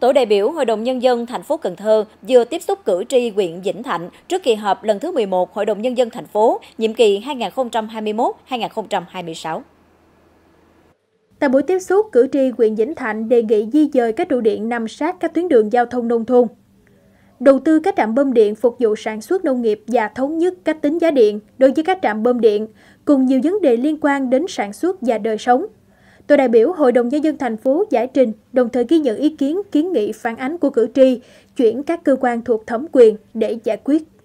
Tổ đại biểu Hội đồng Nhân dân thành phố Cần Thơ vừa tiếp xúc cử tri huyện Vĩnh Thạnh trước kỳ họp lần thứ 11 Hội đồng Nhân dân thành phố, nhiệm kỳ 2021-2026. Tại buổi tiếp xúc, cử tri huyện Vĩnh Thạnh đề nghị di dời các trụ điện nằm sát các tuyến đường giao thông nông thôn, đầu tư các trạm bơm điện phục vụ sản xuất nông nghiệp và thống nhất cách tính giá điện đối với các trạm bơm điện, cùng nhiều vấn đề liên quan đến sản xuất và đời sống, Tổ đại biểu Hội đồng Nhân dân thành phố giải trình, đồng thời ghi nhận ý kiến kiến nghị phản ánh của cử tri, chuyển các cơ quan thuộc thẩm quyền để giải quyết.